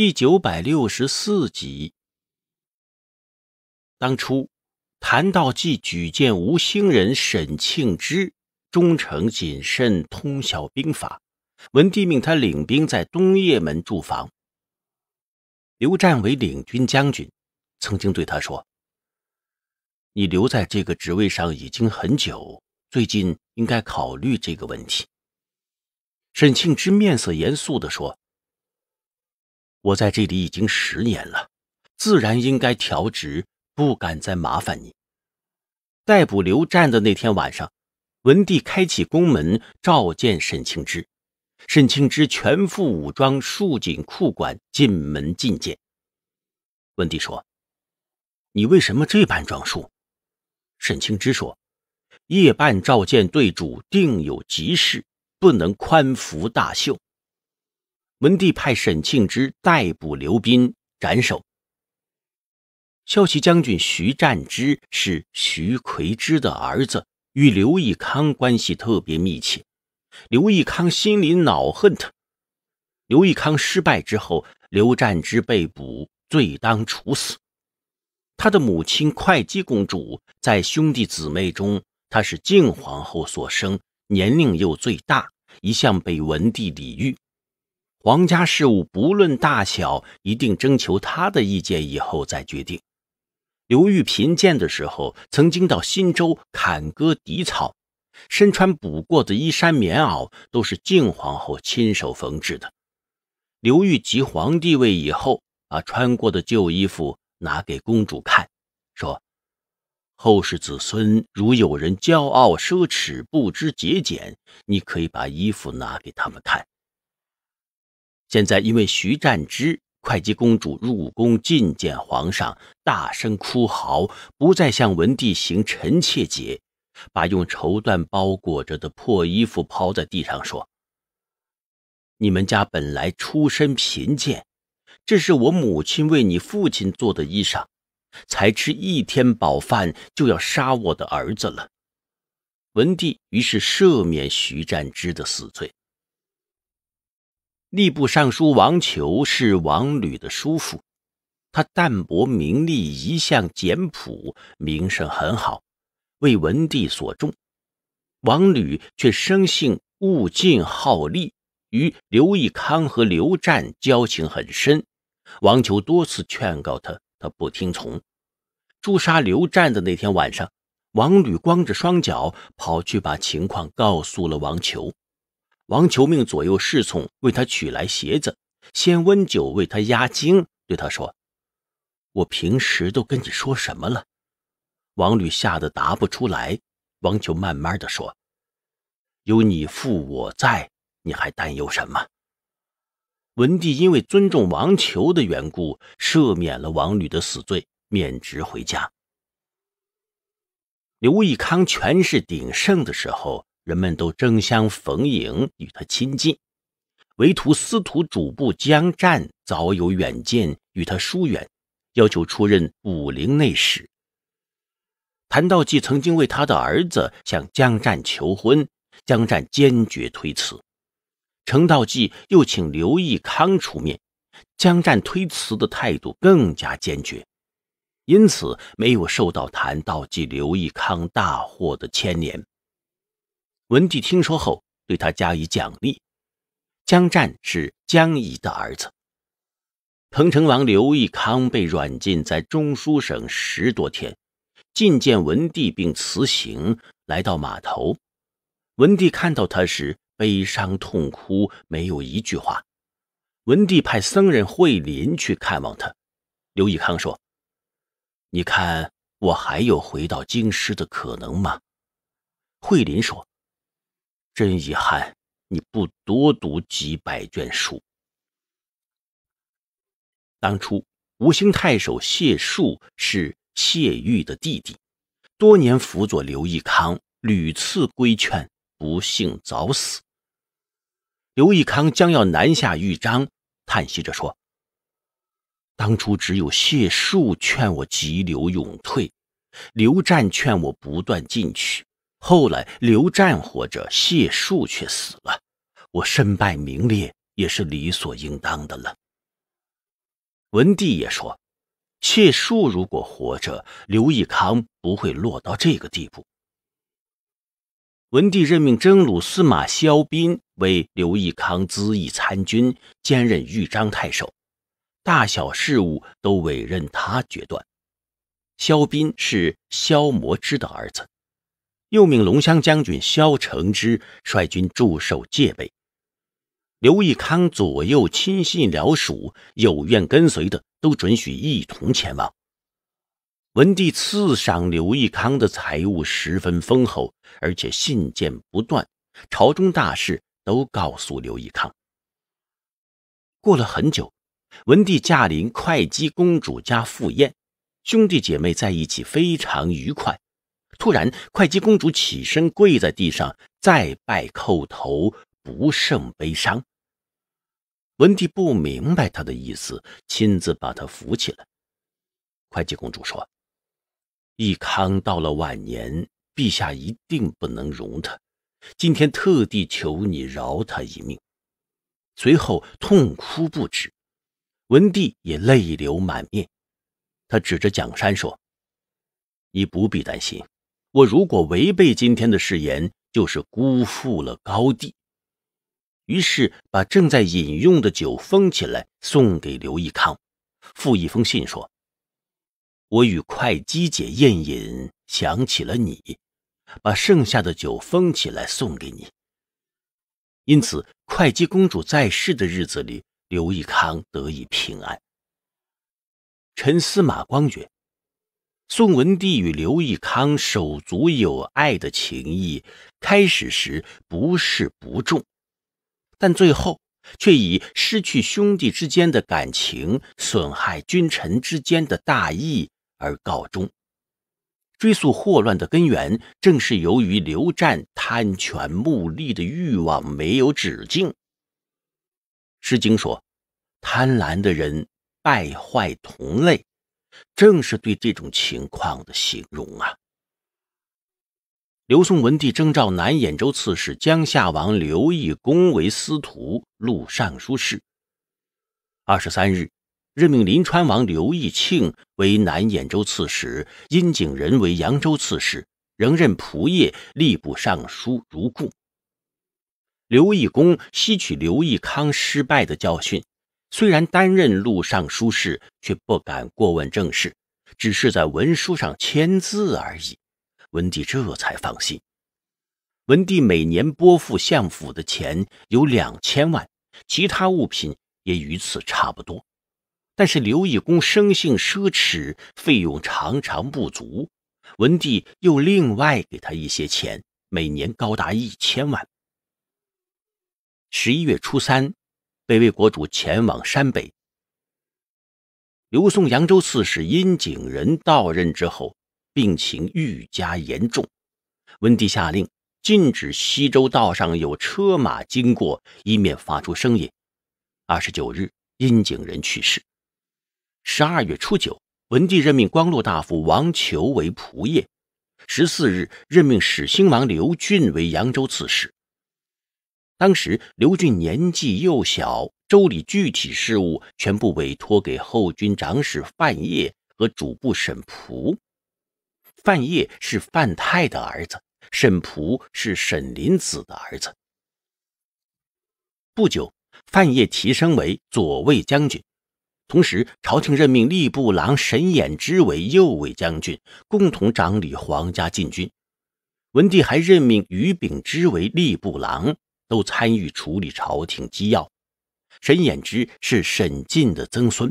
第九百六十四集。当初，谭道济举荐吴兴人沈庆之，忠诚谨慎，通晓兵法。文帝命他领兵在东掖门驻防。刘湛为领军将军，曾经对他说：“你留在这个职位上已经很久，最近应该考虑这个问题。”沈庆之面色严肃地说。我在这里已经十年了，自然应该调职，不敢再麻烦你。逮捕刘湛的那天晚上，文帝开启宫门，召见沈清之。沈清之全副武装，束紧裤管，进门觐见。文帝说：“你为什么这般装束？”沈清之说：“夜半召见，对主定有急事，不能宽服大袖。”文帝派沈庆之逮捕刘斌，斩首。骁骑将军徐湛之是徐奎之的儿子，与刘义康关系特别密切。刘义康心里恼恨他。刘义康失败之后，刘湛之被捕，罪当处死。他的母亲会稽公主，在兄弟姊妹中，他是晋皇后所生，年龄又最大，一向被文帝礼遇。皇家事务不论大小，一定征求他的意见以后再决定。刘裕贫贱的时候，曾经到新州砍割荻草，身穿补过的衣衫、棉袄，都是敬皇后亲手缝制的。刘裕即皇帝位以后，把穿过的旧衣服拿给公主看，说：“后世子孙如有人骄傲奢侈、不知节俭，你可以把衣服拿给他们看。”现在因为徐占之、会稽公主入宫觐见皇上，大声哭嚎，不再向文帝行臣妾节，把用绸缎包裹着的破衣服抛在地上，说：“你们家本来出身贫贱，这是我母亲为你父亲做的衣裳，才吃一天饱饭就要杀我的儿子了。”文帝于是赦免徐占之的死罪。吏部尚书王球是王吕的叔父，他淡泊名利，一向简朴，名声很好，为文帝所重。王吕却生性物尽好利，与刘义康和刘湛交情很深。王球多次劝告他，他不听从。诛杀刘湛的那天晚上，王吕光着双脚跑去，把情况告诉了王球。王球命左右侍从为他取来鞋子，先温酒为他压惊，对他说：“我平时都跟你说什么了？”王吕吓得答不出来。王球慢慢的说：“有你父我在，你还担忧什么？”文帝因为尊重王球的缘故，赦免了王吕的死罪，免职回家。刘义康权势鼎盛的时候。人们都争相逢迎与他亲近，唯独司徒主簿江战早有远见，与他疏远，要求出任武陵内史。谭道济曾经为他的儿子向江战求婚，江战坚决推辞。程道济又请刘义康出面，江战推辞的态度更加坚决，因此没有受到谭道济、刘义康大祸的牵连。文帝听说后，对他加以奖励。江战是江夷的儿子。彭城王刘义康被软禁在中书省十多天，觐见文帝并辞行，来到码头。文帝看到他时，悲伤痛哭，没有一句话。文帝派僧人慧林去看望他。刘义康说：“你看，我还有回到京师的可能吗？”慧林说。真遗憾，你不多读几百卷书。当初，吴兴太守谢树是谢玉的弟弟，多年辅佐刘义康，屡次规劝，不幸早死。刘义康将要南下豫章，叹息着说：“当初只有谢树劝我急流勇退，刘湛劝我不断进取。”后来刘湛活着，谢树却死了，我身败名裂也是理所应当的了。文帝也说，谢树如果活着，刘义康不会落到这个地步。文帝任命征虏司马萧斌为刘义康咨议参军，兼任豫章太守，大小事务都委任他决断。萧斌是萧摩之的儿子。又命龙骧将军萧承之率军驻守戒备。刘义康左右亲信僚属有愿跟随的，都准许一同前往。文帝赐赏刘义康的财物十分丰厚，而且信件不断，朝中大事都告诉刘义康。过了很久，文帝驾临会稽公主家赴宴，兄弟姐妹在一起非常愉快。突然，会计公主起身跪在地上，再拜叩头，不胜悲伤。文帝不明白她的意思，亲自把她扶起来。会计公主说：“义康到了晚年，陛下一定不能容他。今天特地求你饶他一命。”随后痛哭不止。文帝也泪流满面。他指着蒋山说：“你不必担心。”我如果违背今天的誓言，就是辜负了高帝。于是把正在饮用的酒封起来，送给刘义康，附一封信说：“我与会稽姐宴饮，想起了你，把剩下的酒封起来送给你。”因此，会稽公主在世的日子里，刘义康得以平安。陈司马光曰。宋文帝与刘义康手足有爱的情谊，开始时不是不重，但最后却以失去兄弟之间的感情、损害君臣之间的大义而告终。追溯祸乱的根源，正是由于刘湛贪权慕利的欲望没有止境。《诗经》说：“贪婪的人败坏同类。”正是对这种情况的形容啊！刘宋文帝征召南兖州刺史江夏王刘义恭为司徒、录尚书事。二十三日，任命临川王刘义庆为南兖州刺史，殷景仁为扬州刺史，仍任仆射、吏部尚书如故。刘义恭吸取刘义康失败的教训。虽然担任录尚书事，却不敢过问政事，只是在文书上签字而已。文帝这才放心。文帝每年拨付相府的钱有两千万，其他物品也与此差不多。但是刘义公生性奢侈，费用常常不足，文帝又另外给他一些钱，每年高达一千万。十一月初三。北魏国主前往山北，刘宋扬州刺史殷景仁到任之后，病情愈加严重。文帝下令禁止西周道上有车马经过，以免发出声音。二十九日，殷景仁去世。十二月初九，文帝任命光禄大夫王求为仆射。十四日，任命始兴王刘俊为扬州刺史。当时刘俊年纪幼小，周礼具体事务全部委托给后军长史范晔和主簿沈璞。范晔是范泰的儿子，沈璞是沈林子的儿子。不久，范晔提升为左卫将军，同时朝廷任命吏部郎沈演之为右卫将军，共同掌理皇家禁军。文帝还任命于炳之为吏部郎。都参与处理朝廷机要。沈衍之是沈进的曾孙。